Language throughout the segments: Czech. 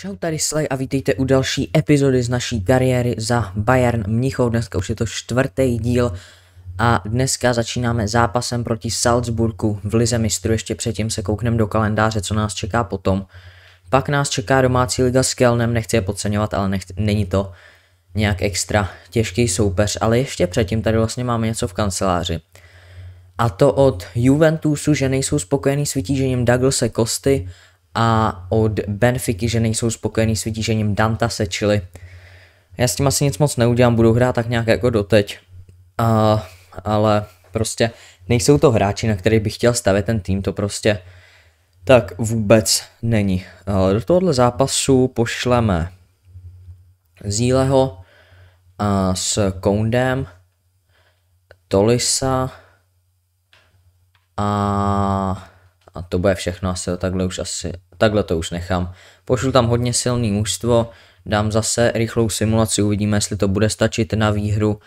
Čau tady Slej a vítejte u další epizody z naší kariéry za Bayern Mnichov. Dneska už je to čtvrtý díl a dneska začínáme zápasem proti Salzburgu v Lize mistru. Ještě předtím se koukneme do kalendáře, co nás čeká potom. Pak nás čeká domácí liga s Kelnem, nechci je podceňovat, ale nechci, není to nějak extra těžký soupeř. Ale ještě předtím tady vlastně máme něco v kanceláři. A to od Juventusu, že nejsou spokojený s vytížením Douglase Kosty, a od Benfiky, že nejsou spokojení s vytížením Dantase, čili já s tím asi nic moc neudělám, budu hrát tak nějak jako doteď, a, ale prostě nejsou to hráči, na který bych chtěl stavět ten tým, to prostě tak vůbec není. Ale do tohohle zápasu pošleme Zíleho a s Koundem, Tolisa a a to bude všechno, asi takhle už asi, takhle to už nechám. Pošlu tam hodně silný mužstvo, dám zase rychlou simulaci, uvidíme, jestli to bude stačit na výhru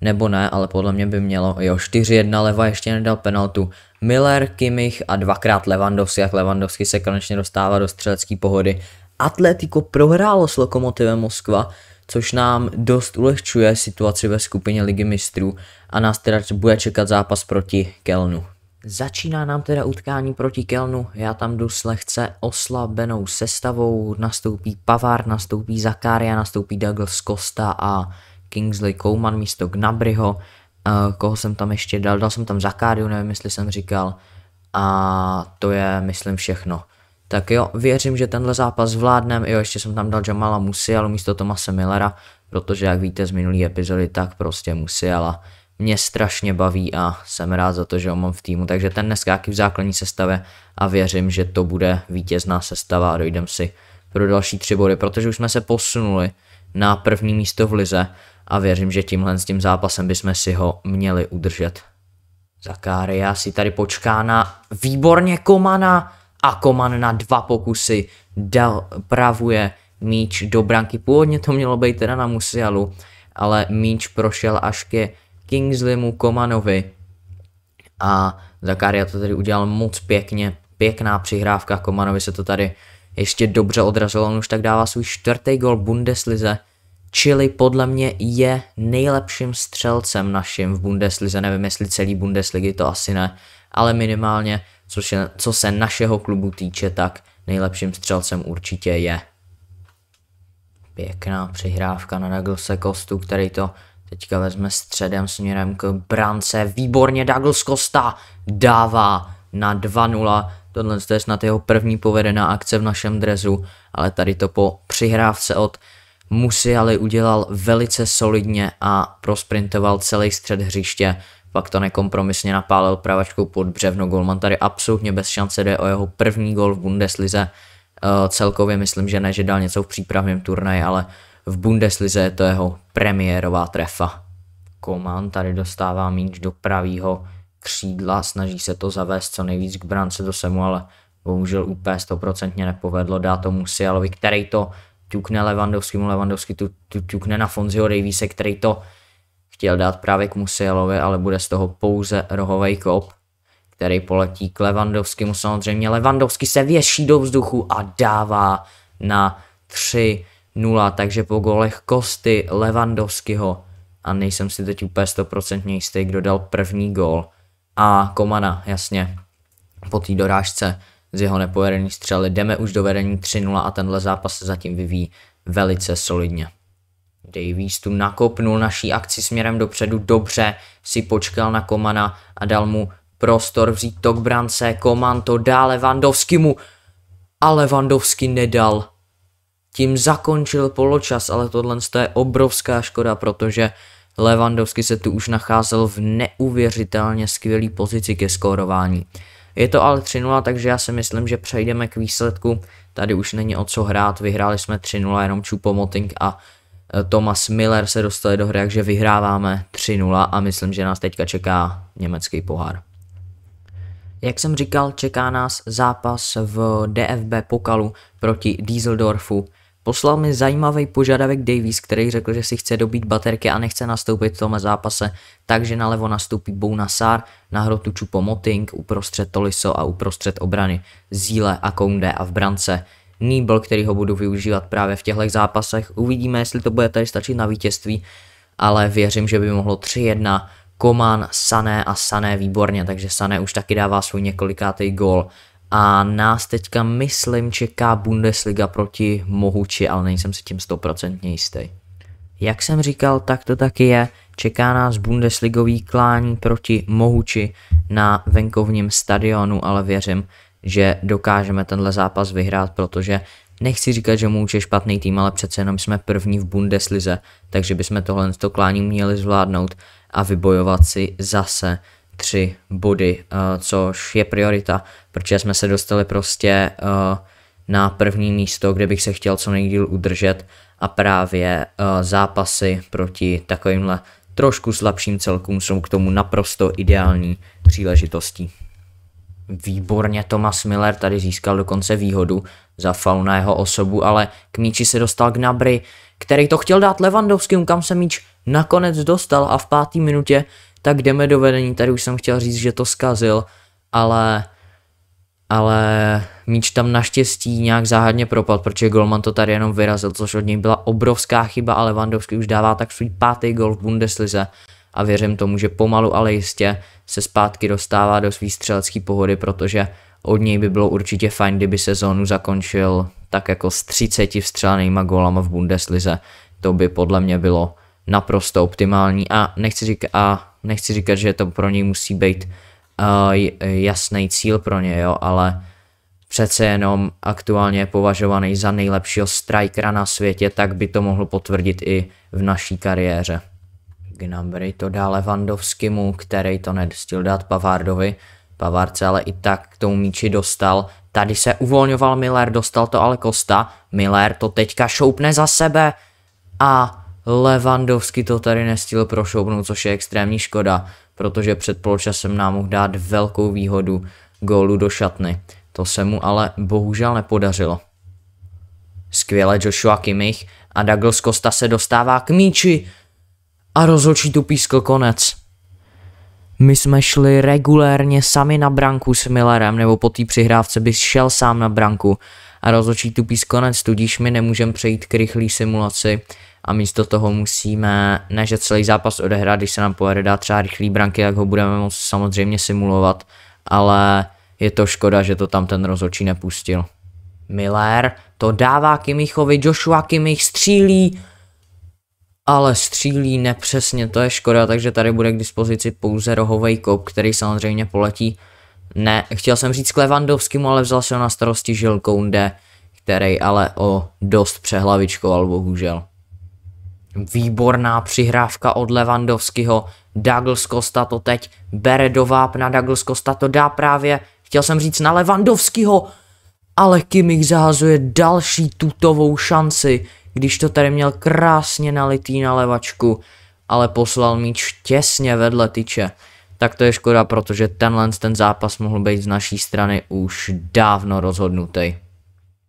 nebo ne, ale podle mě by mělo, jo, 4-1 leva ještě nedal penaltu, Miller, Kimich a dvakrát Levandovský, jak Levandovský se konečně dostává do střelecké pohody. Atletico prohrálo s Lokomotivem Moskva, což nám dost ulehčuje situaci ve skupině Ligy mistrů a nás teda bude čekat zápas proti Kelnu. Začíná nám teda utkání proti Kelnu, já tam jdu s lehce oslabenou sestavou, nastoupí Pavard, nastoupí Zakaria, nastoupí Douglas Costa a Kingsley Coman místo Gnabryho, eh, koho jsem tam ještě dal, dal jsem tam Zakariu, nevím jestli jsem říkal, a to je myslím všechno. Tak jo, věřím, že tenhle zápas vládnem, jo, ještě jsem tam dal Jamala Musiala místo Tomase Millera, protože jak víte z minulý epizody, tak prostě Musiala mě strašně baví a jsem rád za to, že ho mám v týmu, takže ten neskáky v základní sestavě a věřím, že to bude vítězná sestava a dojdem si pro další tři body, protože už jsme se posunuli na první místo v lize a věřím, že tímhle s tím zápasem bychom si ho měli udržet. Zakária si tady počká na výborně Komana a Koman na dva pokusy dal, pravuje míč do branky. Původně to mělo být teda na Musialu, ale míč prošel až ke Kingslimu Komanovi. A Zakaria to tady udělal moc pěkně, pěkná přihrávka, Komanovi se to tady ještě dobře odrazilo, on už tak dává svůj čtvrtý gol Bundeslize, čili podle mě je nejlepším střelcem naším v Bundeslize, nevím jestli celý Bundesligy, to asi ne, ale minimálně, co se, co se našeho klubu týče, tak nejlepším střelcem určitě je. Pěkná přihrávka na Nagelse Kostu, který to Teďka vezme středem směrem k brance. Výborně Douglas Costa dává na 2-0. Tohle je snad jeho první povedená akce v našem drezu, ale tady to po přihrávce od Musiali udělal velice solidně a prosprintoval celý střed hřiště. Pak to nekompromisně napálil pravačkou pod břevno. Golman tady absolutně bez šance jde o jeho první gol v Bundeslize. Uh, celkově myslím, že ne, že dal něco v přípravném turnaji, ale v Bundeslize je to jeho premiérová trefa. Koman tady dostává míč do pravého křídla, snaží se to zavést co nejvíc k brance, do semu, ale bohužel úplně stoprocentně nepovedlo, dá to Musialovi, který to ťukne Levandovskému, Levandovský tu, tu ťukne na Fonzio Davise, který to chtěl dát právě k Musialovi, ale bude z toho pouze rohovej kop, který poletí k Levandovskému samozřejmě. Levandovský se věší do vzduchu a dává na tři nula, takže po golech Kosty, Levandovskyho a nejsem si teď úplně stoprocentně jistý, kdo dal první gol a Komana, jasně, po té dorážce z jeho nepovedený střely. Jdeme už do vedení 3-0 a tenhle zápas se zatím vyvíjí velice solidně. Davies tu nakopnul naší akci směrem dopředu dobře, si počkal na Komana a dal mu prostor vzít tok brance, Koman to dá Levandovskému a Levandovský nedal tím zakončil poločas, ale tohle je obrovská škoda, protože Lewandowski se tu už nacházel v neuvěřitelně skvělé pozici ke skórování. Je to ale 3-0, takže já si myslím, že přejdeme k výsledku. Tady už není o co hrát, vyhráli jsme 3-0, jenom čupomoting a eh, Thomas Miller se dostali do hry, takže vyhráváme 3-0 a myslím, že nás teďka čeká německý pohár. Jak jsem říkal, čeká nás zápas v DFB pokalu proti Dieseldorfu Poslal mi zajímavý požadavek Davies, který řekl, že si chce dobít baterky a nechce nastoupit v tomhle zápase, takže nalevo nastoupí Bounasar, na hrotu Moting, uprostřed Toliso a uprostřed obrany Zíle a Koundé a v brance Nýbl, který ho budu využívat právě v těchto zápasech. Uvidíme, jestli to bude tady stačit na vítězství, ale věřím, že by mohlo 3-1 Koman, Sané a Sané výborně, takže Sané už taky dává svůj několikátý gól a nás teďka, myslím, čeká Bundesliga proti Mohuči, ale nejsem si tím stoprocentně jistý. Jak jsem říkal, tak to taky je. Čeká nás Bundesligový klání proti Mohuči na venkovním stadionu, ale věřím, že dokážeme tenhle zápas vyhrát, protože nechci říkat, že Mohuč je špatný tým, ale přece jenom jsme první v Bundeslize, takže bychom tohle to klání měli zvládnout a vybojovat si zase tři body, eh, což je priorita, protože jsme se dostali prostě eh, na první místo, kde bych se chtěl co nejdíl udržet a právě eh, zápasy proti takovýmhle trošku slabším celkům jsou k tomu naprosto ideální příležitostí. Výborně Thomas Miller tady získal dokonce výhodu za faul na jeho osobu, ale k míči se dostal Gnabry, který to chtěl dát Levandovským, kam se míč nakonec dostal a v páté minutě tak jdeme do vedení, tady už jsem chtěl říct, že to zkazil, ale ale míč tam naštěstí nějak záhadně propad, protože Golman to tady jenom vyrazil, což od něj byla obrovská chyba a Lewandowski už dává tak svůj pátý gol v Bundeslize a věřím tomu, že pomalu, ale jistě se zpátky dostává do svý střelecký pohody, protože od něj by bylo určitě fajn, kdyby sezónu zakončil tak jako s 30 vstřelenýma gólama v Bundeslize. To by podle mě bylo naprosto optimální a nechci říkat, a nechci říkat, že to pro něj musí být uh, jasný cíl pro ně, jo, ale přece jenom aktuálně je považovaný za nejlepšího strikera na světě, tak by to mohl potvrdit i v naší kariéře. Gnabry to dá Levandovskému, který to nedostil dát Pavardovi. Pavard se ale i tak k tomu míči dostal. Tady se uvolňoval Miller, dostal to ale Kosta. Miller to teďka šoupne za sebe a Levandovský to tady nestihl prošoubnout, což je extrémní škoda, protože před poločasem nám mohl dát velkou výhodu gólu do šatny. To se mu ale bohužel nepodařilo. Skvěle Joshua Kimmich a Douglas Costa se dostává k míči a rozhočí tu pískl konec. My jsme šli regulérně sami na branku s Millerem, nebo po té přihrávce by šel sám na branku a rozhočí tu pískl konec, tudíž my nemůžeme přejít k rychlé simulaci a místo toho musíme, ne že celý zápas odehrát, když se nám povede dát třeba rychlý branky, jak ho budeme moct samozřejmě simulovat, ale je to škoda, že to tam ten rozhodčí nepustil. Miller to dává Kimichovi, Joshua Kimich střílí, ale střílí nepřesně, to je škoda, takže tady bude k dispozici pouze rohovej kop, který samozřejmě poletí. Ne, chtěl jsem říct k Levandovskému, ale vzal se ho na starosti Žilkounde, který ale o dost přehlavičkoval bohužel. Výborná přihrávka od Levandovského. Douglas Costa to teď bere do vápna. Douglas Costa to dá právě, chtěl jsem říct, na Levandovského. Ale Kimich zahazuje další tutovou šanci, když to tady měl krásně nalitý na levačku, ale poslal míč těsně vedle tyče. Tak to je škoda, protože tenhle ten zápas mohl být z naší strany už dávno rozhodnutý.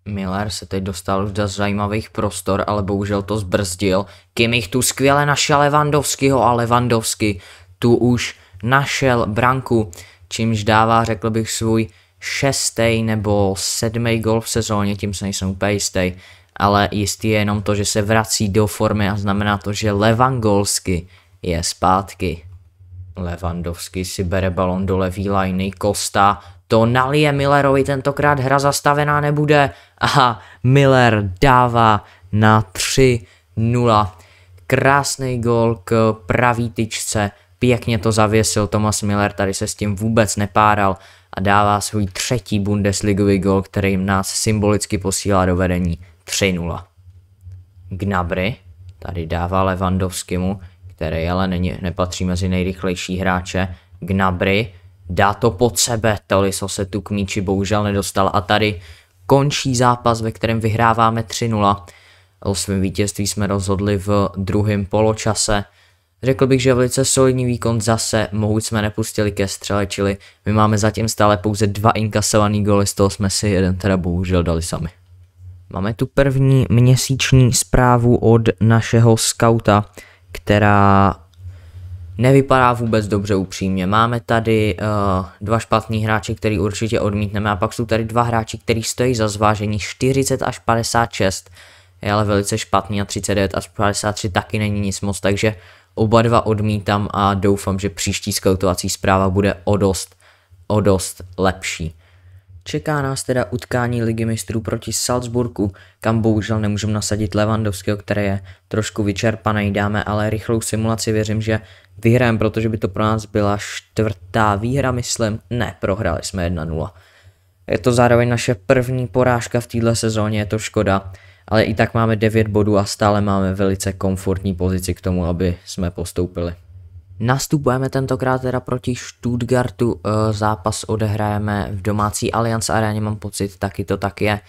Miller se teď dostal už do zajímavých prostor, ale bohužel to zbrzdil. Kimich tu skvěle našel Levandovskýho a Levandovský tu už našel branku, čímž dává, řekl bych, svůj šestý nebo sedmý gol v sezóně, tím se nejsem úplně jistý, ale jistý je jenom to, že se vrací do formy a znamená to, že Levandovský je zpátky. Levandovský si bere balon do levý liny, Kosta to nalije Millerovi, tentokrát hra zastavená nebude a Miller dává na 3-0. Krásný gol k pravý tyčce, pěkně to zavěsil Thomas Miller, tady se s tím vůbec nepáral a dává svůj třetí Bundesligový gol, který nás symbolicky posílá do vedení 3-0. Gnabry tady dává Levandovskému, který ale není, nepatří mezi nejrychlejší hráče. Gnabry dá to pod sebe, Toliso se tu k míči bohužel nedostal a tady končí zápas, ve kterém vyhráváme 3-0. O svém vítězství jsme rozhodli v druhém poločase. Řekl bych, že velice solidní výkon zase, mohu jsme nepustili ke střele, čili my máme zatím stále pouze dva inkasovaný goly, z toho jsme si jeden teda bohužel dali sami. Máme tu první měsíční zprávu od našeho skauta, která nevypadá vůbec dobře upřímně. Máme tady uh, dva špatní hráče, který určitě odmítneme a pak jsou tady dva hráči, který stojí za zvážení 40 až 56, je ale velice špatný a 39 až 53 taky není nic moc, takže oba dva odmítám a doufám, že příští skautovací zpráva bude o dost, o dost lepší. Čeká nás teda utkání ligy mistrů proti Salzburgu, kam bohužel nemůžeme nasadit Levandovského, který je trošku vyčerpaný. Dáme ale rychlou simulaci, věřím, že vyhrajeme, protože by to pro nás byla čtvrtá výhra, myslím. Ne, prohráli jsme 1-0. Je to zároveň naše první porážka v této sezóně, je to škoda, ale i tak máme 9 bodů a stále máme velice komfortní pozici k tomu, aby jsme postoupili. Nastupujeme tentokrát teda proti Stuttgartu, eh, zápas odehrajeme v domácí Allianz aréně, mám pocit, taky to tak je.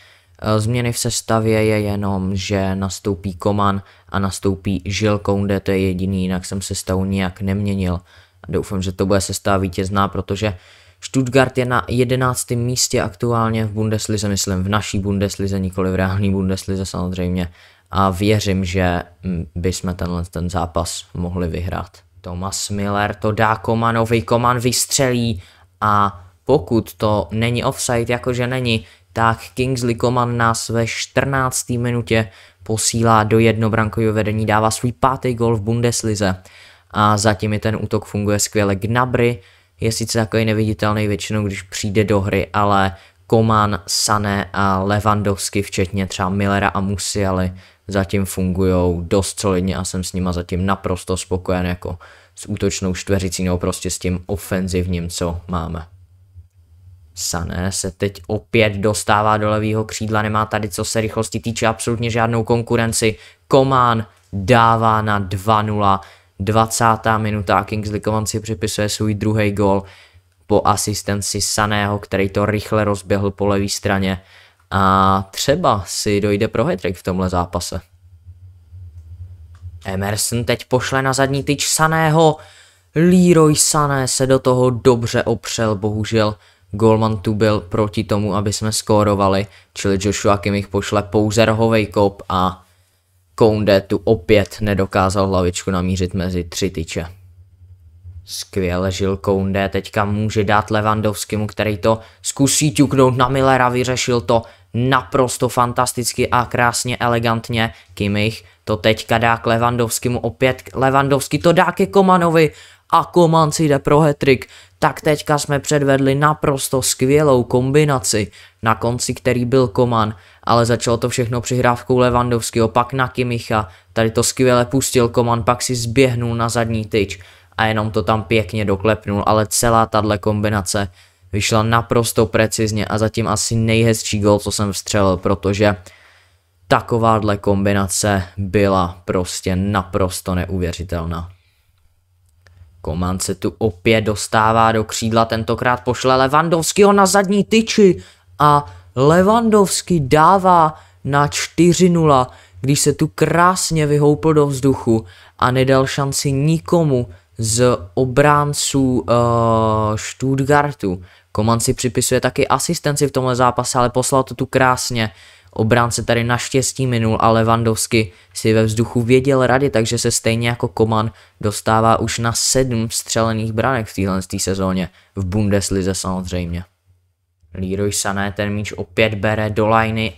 Eh, změny v sestavě je jenom, že nastoupí Koman a nastoupí Žilkounde, to je jediný, jinak jsem sestavu nijak neměnil. Doufám, že to bude sestava vítězná, protože Stuttgart je na 11. místě aktuálně v Bundeslize, myslím v naší Bundeslize, nikoli v reální Bundeslize samozřejmě. A věřím, že mm, bychom tenhle ten zápas mohli vyhrát. Thomas Miller to dá Komanovi, Koman vystřelí a pokud to není offside, jakože není, tak Kingsley Coman nás ve 14. minutě posílá do jednobrankového vedení, dává svůj pátý gol v Bundeslize a zatím i ten útok funguje skvěle. Gnabry je sice takový neviditelný většinou, když přijde do hry, ale Koman, Sané a Levandovsky, včetně třeba Millera a Musiali, zatím fungují dost solidně a jsem s nima zatím naprosto spokojen jako s útočnou čtveřicí nebo prostě s tím ofenzivním, co máme. Sané se teď opět dostává do levého křídla, nemá tady co se rychlosti týče absolutně žádnou konkurenci. Komán dává na 2-0, 20. minuta a Kingsley Coman si připisuje svůj druhý gol po asistenci Saného, který to rychle rozběhl po levé straně a třeba si dojde pro hetrik v tomhle zápase. Emerson teď pošle na zadní tyč Saného. Leroy Sané se do toho dobře opřel, bohužel Golman tu byl proti tomu, aby jsme skórovali, čili Joshua Kimmich pošle pouze rohovej kop a Koundé tu opět nedokázal hlavičku namířit mezi tři tyče. Skvěle žil Koundé, teďka může dát Levandovskému, který to zkusí ťuknout na Millera, vyřešil to naprosto fantasticky a krásně elegantně. Kimich to teďka dá k Levandovskému opět, Levandovský to dá ke Komanovi a Koman si jde pro hetrik. Tak teďka jsme předvedli naprosto skvělou kombinaci, na konci který byl Koman, ale začalo to všechno přihrávkou Levandovského, pak na Kimicha, tady to skvěle pustil Koman, pak si zběhnul na zadní tyč a jenom to tam pěkně doklepnul, ale celá tahle kombinace vyšla naprosto precizně a zatím asi nejhezčí gol, co jsem vstřelil, protože takováhle kombinace byla prostě naprosto neuvěřitelná. Koman se tu opět dostává do křídla, tentokrát pošle Levandovskýho na zadní tyči a Levandovský dává na 4-0, když se tu krásně vyhoupl do vzduchu a nedal šanci nikomu z obránců uh, Stuttgartu. Koman si připisuje taky asistenci v tomhle zápase, ale poslal to tu krásně. Obránce tady naštěstí minul a Levandovsky si ve vzduchu věděl rady, takže se stejně jako Koman dostává už na sedm střelených branek v téhle sezóně, v Bundeslize samozřejmě. Leroy Sané ten míč opět bere do liney.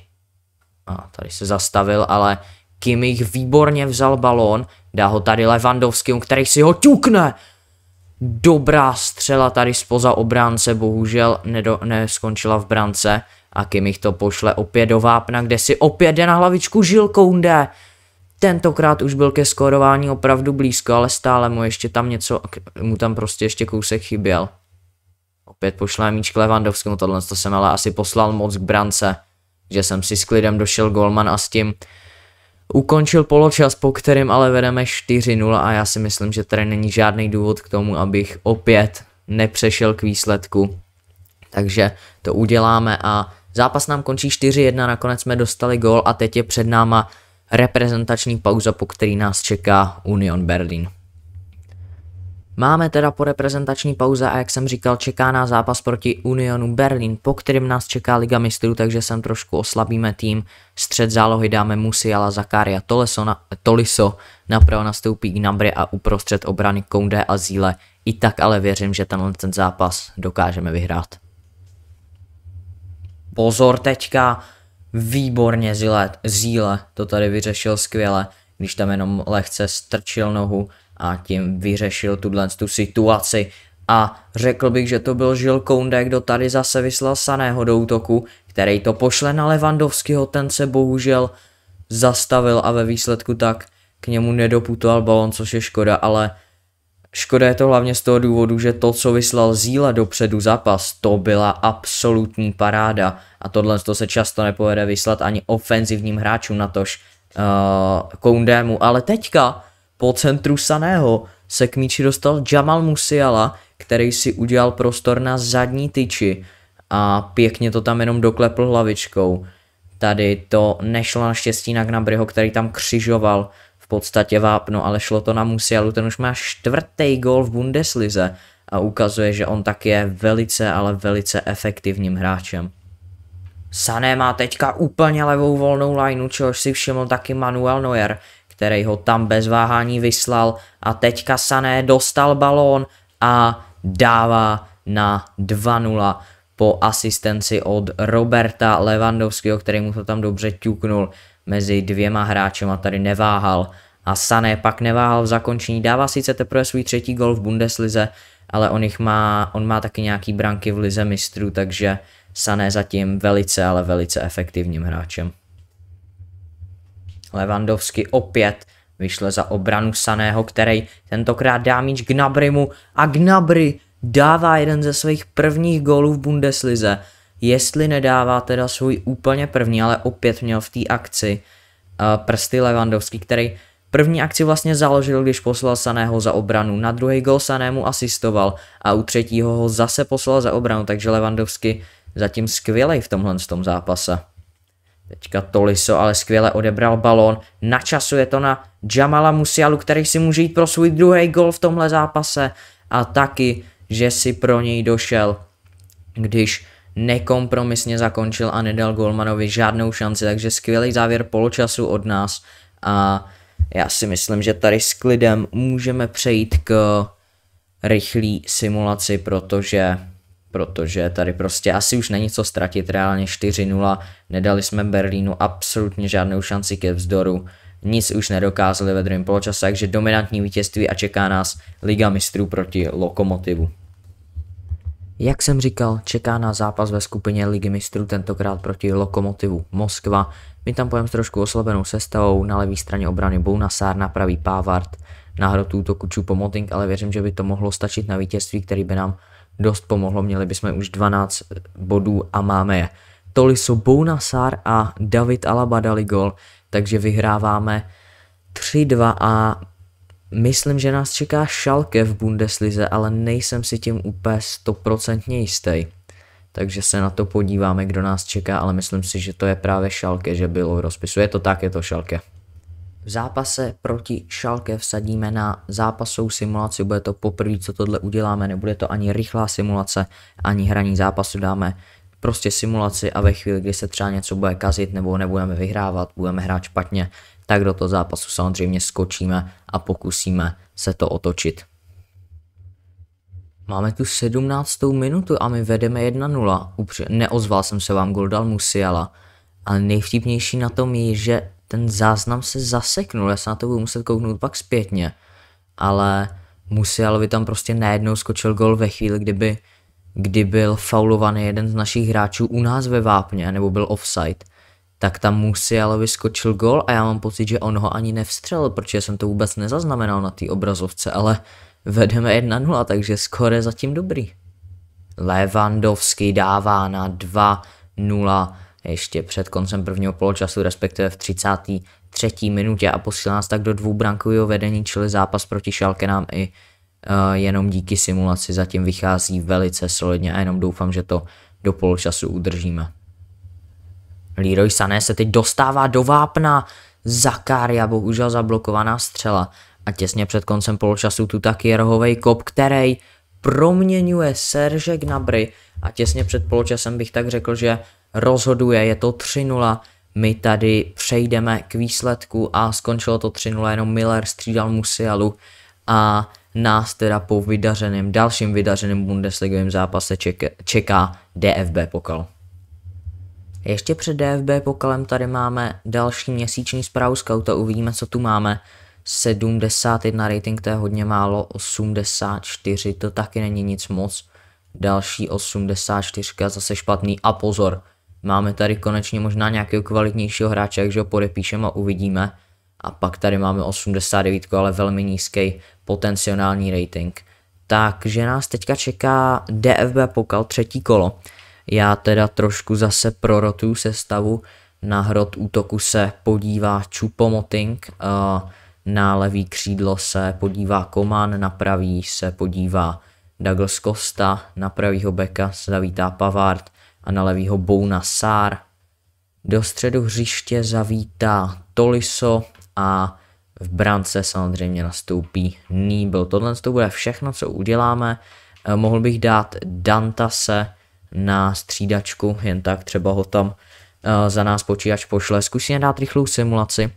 a tady se zastavil, ale Kimich výborně vzal balón, dá ho tady Levandovským, který si ho ťukne. Dobrá střela tady spoza obránce, bohužel nedo, neskončila v brance a Kimich to pošle opět do vápna, kde si opět jde na hlavičku Žilkounde. Tentokrát už byl ke skórování opravdu blízko, ale stále mu ještě tam něco, mu tam prostě ještě kousek chyběl. Opět pošle míč k Levandovskému, tohle to jsem ale asi poslal moc k brance, že jsem si s klidem došel golman a s tím Ukončil poločas, po kterém ale vedeme 4-0 a já si myslím, že tady není žádný důvod k tomu, abych opět nepřešel k výsledku. Takže to uděláme a zápas nám končí 4-1, nakonec jsme dostali gól a teď je před náma reprezentační pauza, po který nás čeká Union Berlin. Máme teda po reprezentační pauze a jak jsem říkal, čeká nás zápas proti Unionu Berlin, po kterém nás čeká Liga mistrů, takže sem trošku oslabíme tým. Střed zálohy dáme Musiala, Zakaria, Toleso, na, Toliso, napravo nastoupí Gnabry a uprostřed obrany Koundé a Zíle. I tak ale věřím, že tenhle ten zápas dokážeme vyhrát. Pozor teďka, výborně Zíle, Zíle to tady vyřešil skvěle, když tam jenom lehce strčil nohu a tím vyřešil tuhle tu situaci. A řekl bych, že to byl Žil Kounde, kdo tady zase vyslal Saného do útoku, který to pošle na Levandovského, ten se bohužel zastavil a ve výsledku tak k němu nedoputoval balon, což je škoda, ale škoda je to hlavně z toho důvodu, že to, co vyslal Zíla dopředu zápas, to byla absolutní paráda a tohle to se často nepovede vyslat ani ofenzivním hráčům, natož uh, Koundému, ale teďka po centru Saného se k míči dostal Jamal Musiala, který si udělal prostor na zadní tyči a pěkně to tam jenom doklepl hlavičkou. Tady to nešlo naštěstí na Gnabryho, který tam křižoval v podstatě vápno, ale šlo to na Musialu, ten už má čtvrtý gol v Bundeslize a ukazuje, že on tak je velice, ale velice efektivním hráčem. Sané má teďka úplně levou volnou lineu, čehož si všiml taky Manuel Neuer, který ho tam bez váhání vyslal a teďka Sané dostal balón a dává na 2-0 po asistenci od Roberta Levandovského, který mu to tam dobře ťuknul mezi dvěma hráči, a tady neváhal. A Sané pak neváhal v zakončení, dává sice teprve svůj třetí gol v Bundeslize, ale on, jich má, on má taky nějaký branky v lize mistrů, takže Sané zatím velice, ale velice efektivním hráčem. Levandovsky opět vyšle za obranu Saného, který tentokrát dá míč Gnabrymu a Gnabry dává jeden ze svých prvních gólů v Bundeslize. Jestli nedává teda svůj úplně první, ale opět měl v té akci uh, prsty Levandovský, který První akci vlastně založil, když poslal Saného za obranu, na druhý gol Sanému asistoval a u třetího ho zase poslal za obranu, takže Levandovský zatím skvělej v tomhle tom zápase. Teďka Toliso ale skvěle odebral balón, načasuje to na Jamala Musialu, který si může jít pro svůj druhý gol v tomhle zápase a taky, že si pro něj došel, když nekompromisně zakončil a nedal Golmanovi žádnou šanci, takže skvělý závěr poločasu od nás a já si myslím, že tady s klidem můžeme přejít k rychlý simulaci, protože protože tady prostě asi už není co ztratit, reálně 4-0, nedali jsme Berlínu absolutně žádnou šanci ke vzdoru, nic už nedokázali ve druhém poločase, takže dominantní vítězství a čeká nás Liga mistrů proti Lokomotivu. Jak jsem říkal, čeká nás zápas ve skupině Ligy mistrů, tentokrát proti Lokomotivu Moskva. My tam pojem s trošku oslabenou sestavou, na levé straně obrany Bounasár, na pravý Pávard, na hrotu útoku Čupomoting, ale věřím, že by to mohlo stačit na vítězství, který by nám dost pomohlo, měli bychom už 12 bodů a máme je. Toliso Bounasar a David Alaba dali gol, takže vyhráváme 3-2 a myslím, že nás čeká šalke v Bundeslize, ale nejsem si tím úplně stoprocentně jistý. Takže se na to podíváme, kdo nás čeká, ale myslím si, že to je právě šalke, že bylo rozpisu. Je to tak, je to šalke. V zápase proti Šalke vsadíme na zápasovou simulaci, bude to poprvé, co tohle uděláme, nebude to ani rychlá simulace, ani hraní zápasu dáme prostě simulaci a ve chvíli, kdy se třeba něco bude kazit nebo nebudeme vyhrávat, budeme hrát špatně, tak do toho zápasu samozřejmě skočíme a pokusíme se to otočit. Máme tu 17. minutu a my vedeme 1-0. Neozval jsem se vám, gol dal Musiala. Ale nejvtipnější na tom je, že ten záznam se zaseknul, já se na to budu muset kouknout pak zpětně, ale Musialovi tam prostě najednou skočil gol ve chvíli, kdyby, kdy byl faulovaný jeden z našich hráčů u nás ve Vápně, nebo byl offside, tak tam Musialovi skočil gol a já mám pocit, že on ho ani nevstřelil, protože jsem to vůbec nezaznamenal na té obrazovce, ale vedeme 1-0, takže skore zatím dobrý. Levandovský dává na 2-0 ještě před koncem prvního poločasu, respektive v 33. minutě a posílá nás tak do dvoubrankového vedení, čili zápas proti Šalke nám i uh, jenom díky simulaci zatím vychází velice solidně a jenom doufám, že to do poločasu udržíme. Leroy Sané se teď dostává do vápna, Zakaria bohužel zablokovaná střela a těsně před koncem poločasu tu taky rohovej kop, který proměňuje Serge Gnabry a těsně před poločasem bych tak řekl, že rozhoduje, je to 3-0, my tady přejdeme k výsledku a skončilo to 3-0, jenom Miller střídal Musialu a nás teda po vydařeném, dalším vydařeném Bundesligovém zápase čeká, čeká DFB pokal. Ještě před DFB pokalem tady máme další měsíční zprávu scouta, uvidíme, co tu máme. 71 rating, to je hodně málo, 84, to taky není nic moc. Další 84, zase špatný a pozor, Máme tady konečně možná nějakého kvalitnějšího hráče, takže ho podepíšeme a uvidíme. A pak tady máme 89, ale velmi nízký potenciální rating. Takže nás teďka čeká DFB Pokal třetí kolo. Já teda trošku zase prorotuju sestavu. Na hrot útoku se podívá Čupomoting, eh, na levý křídlo se podívá Koman, na pravý se podívá Douglas Costa, na pravýho beka se zavítá Pavard, a na levýho Bouna Sár. Do středu hřiště zavítá Toliso a v brance samozřejmě nastoupí Nýbl. Tohle to bude všechno, co uděláme. Eh, mohl bych dát Dantase na střídačku, jen tak třeba ho tam eh, za nás počítač pošle. Zkusíme dát rychlou simulaci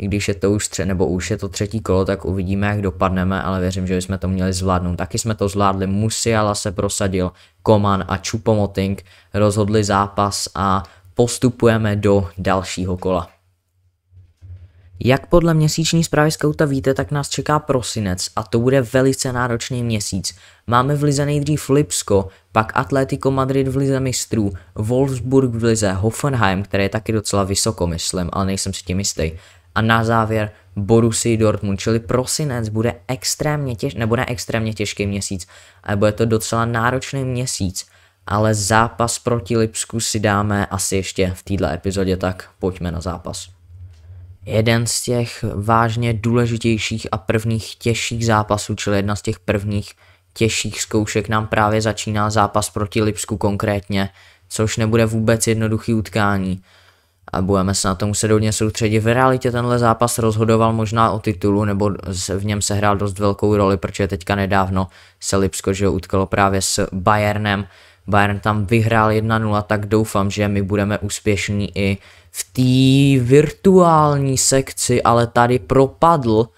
i když je to už tře, nebo už je to třetí kolo, tak uvidíme, jak dopadneme, ale věřím, že jsme to měli zvládnout. Taky jsme to zvládli, Musiala se prosadil, Koman a Chupomoting rozhodli zápas a postupujeme do dalšího kola. Jak podle měsíční zprávy Skauta víte, tak nás čeká prosinec a to bude velice náročný měsíc. Máme v lize nejdřív Lipsko, pak Atletico Madrid v lize mistrů, Wolfsburg v lize, Hoffenheim, který je taky docela vysoko, myslím, ale nejsem si tím jistý a na závěr Borussia Dortmund, čili prosinec bude extrémně těž, nebo ne extrémně těžký měsíc, ale bude to docela náročný měsíc, ale zápas proti Lipsku si dáme asi ještě v této epizodě, tak pojďme na zápas. Jeden z těch vážně důležitějších a prvních těžších zápasů, čili jedna z těch prvních těžších zkoušek nám právě začíná zápas proti Lipsku konkrétně, což nebude vůbec jednoduchý utkání a budeme se na to muset hodně soustředit. V realitě tenhle zápas rozhodoval možná o titulu, nebo v něm se hrál dost velkou roli, protože teďka nedávno se Lipsko že utkalo právě s Bayernem. Bayern tam vyhrál 1-0, tak doufám, že my budeme úspěšní i v té virtuální sekci, ale tady propadl.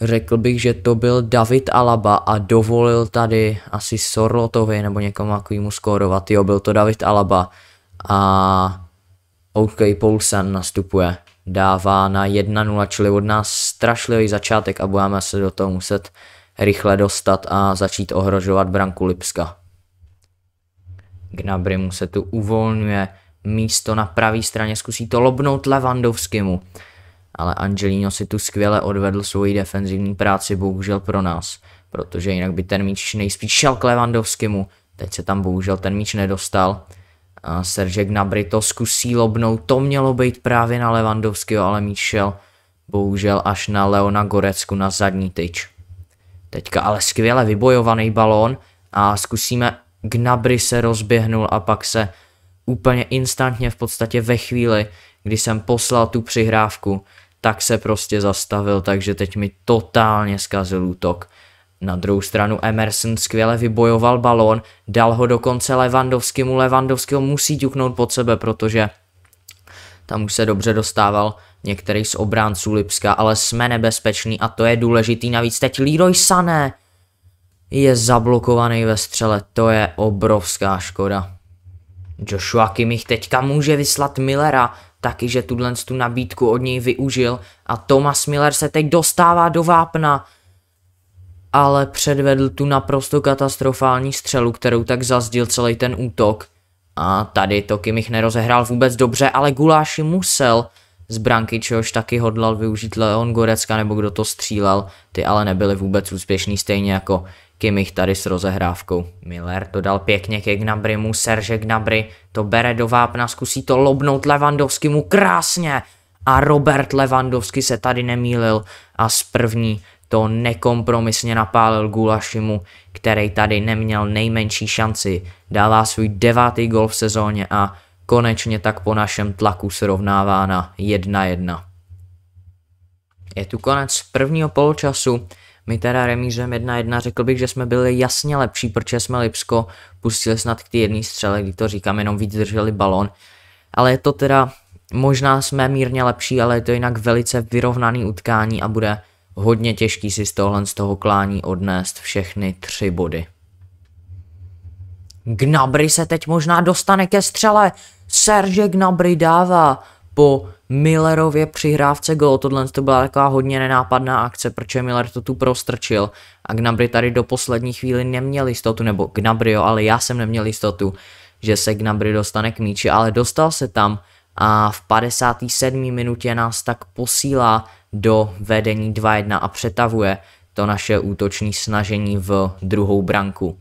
Řekl bych, že to byl David Alaba a dovolil tady asi Sorlotovi nebo někomu takovému skórovat. Jo, byl to David Alaba a OK Poulsen nastupuje, dává na 1-0, čili od nás strašlivý začátek a budeme se do toho muset rychle dostat a začít ohrožovat branku Lipska. Gnabry mu se tu uvolňuje, místo na pravé straně zkusí to lobnout Levandovskému. Ale Angelino si tu skvěle odvedl svoji defenzivní práci, bohužel pro nás, protože jinak by ten míč nejspíš šel k Levandovskému. Teď se tam bohužel ten míč nedostal Serge Gnabry to zkusí lobnout, to mělo být právě na Levandovského, ale míč šel bohužel až na Leona Gorecku na zadní tyč. Teďka ale skvěle vybojovaný balón a zkusíme, Gnabry se rozběhnul a pak se úplně instantně v podstatě ve chvíli, kdy jsem poslal tu přihrávku, tak se prostě zastavil, takže teď mi totálně zkazil útok. Na druhou stranu Emerson skvěle vybojoval balón, dal ho dokonce Levandovskému, Levandovský ho musí ťuknout pod sebe, protože tam už se dobře dostával některý z obránců Lipska, ale jsme nebezpeční a to je důležitý. Navíc teď Leroy Sané je zablokovaný ve střele, to je obrovská škoda. Joshua Kimmich teďka může vyslat Millera, taky že tuhle tu nabídku od něj využil a Thomas Miller se teď dostává do vápna ale předvedl tu naprosto katastrofální střelu, kterou tak zazdil celý ten útok. A tady to Kimich nerozehrál vůbec dobře, ale Guláši musel z branky, čehož taky hodlal využít Leon Gorecka nebo kdo to střílel, ty ale nebyly vůbec úspěšný, stejně jako Kimich tady s rozehrávkou. Miller to dal pěkně ke Gnabrimu, Serge Gnabry to bere do vápna, zkusí to lobnout Levandovskému krásně a Robert Levandovský se tady nemýlil a z první to nekompromisně napálil Gulašimu, který tady neměl nejmenší šanci, dává svůj devátý gol v sezóně a konečně tak po našem tlaku srovnává na 1-1. Je tu konec prvního poločasu, my teda remízujeme 1-1, řekl bych, že jsme byli jasně lepší, protože jsme Lipsko pustili snad k té jedné střele, kdy to říkám, jenom víc drželi balon. Ale je to teda, možná jsme mírně lepší, ale je to jinak velice vyrovnaný utkání a bude hodně těžký si z tohle z toho klání odnést všechny tři body. Gnabry se teď možná dostane ke střele. Serge Gnabry dává po Millerově přihrávce gol. Tohle to byla taková hodně nenápadná akce, protože Miller to tu prostrčil a Gnabry tady do poslední chvíli neměl jistotu, nebo Gnabry jo, ale já jsem neměl jistotu, že se Gnabry dostane k míči, ale dostal se tam a v 57. minutě nás tak posílá do vedení 2-1 a přetavuje to naše útoční snažení v druhou branku.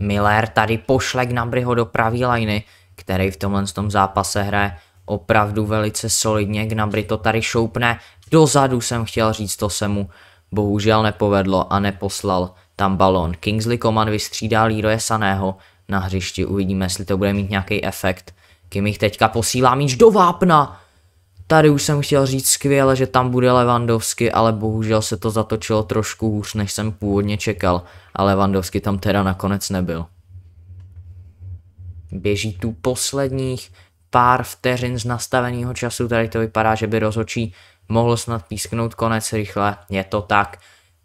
Miller tady pošle Gnabryho do pravý liny, který v tomhle tom zápase hraje opravdu velice solidně. Gnabry to tady šoupne. Dozadu jsem chtěl říct, to se mu bohužel nepovedlo a neposlal tam balon. Kingsley Coman vystřídá Leroye Saného na hřišti. Uvidíme, jestli to bude mít nějaký efekt. Kimich teďka posílá míč do vápna. Tady už jsem chtěl říct skvěle, že tam bude Levandovsky, ale bohužel se to zatočilo trošku hůř, než jsem původně čekal. A Levandovsky tam teda nakonec nebyl. Běží tu posledních pár vteřin z nastaveného času, tady to vypadá, že by rozhočí mohl snad písknout konec rychle, je to tak.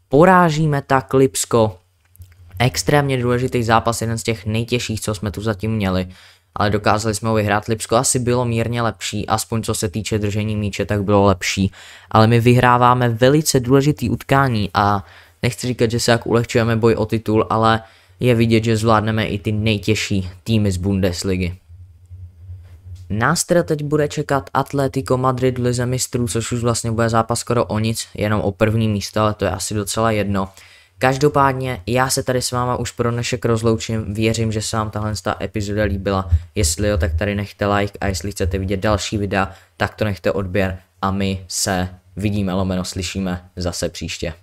Porážíme tak Lipsko, extrémně důležitý zápas, jeden z těch nejtěžších, co jsme tu zatím měli ale dokázali jsme ho vyhrát. Lipsko asi bylo mírně lepší, aspoň co se týče držení míče, tak bylo lepší. Ale my vyhráváme velice důležitý utkání a nechci říkat, že se jak ulehčujeme boj o titul, ale je vidět, že zvládneme i ty nejtěžší týmy z Bundesligy. Nás teda teď bude čekat Atletico Madrid Lize mistrů, což už vlastně bude zápas skoro o nic, jenom o první místo, ale to je asi docela jedno. Každopádně já se tady s váma už pro dnešek rozloučím, věřím, že se vám tahle epizoda líbila, jestli jo, tak tady nechte like a jestli chcete vidět další videa, tak to nechte odběr a my se vidíme, lomeno slyšíme zase příště.